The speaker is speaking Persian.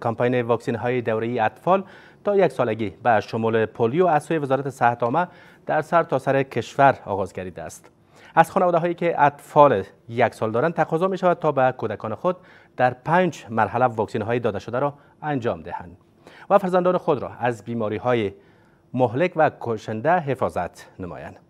کمپین واکسین های دوره اطفال تا یک سالگی به شمول پولیو از سوی وزارت صحت عامه در سر تا سر کشور آغاز گردیده است از خانواده هایی که اطفال یک سال دارند تقاضا می شود تا به کودکان خود در پنج مرحله واکسین های داده شده را انجام دهند و فرزندان خود را از بیماری های مهلک و کشنده حفاظت نمایند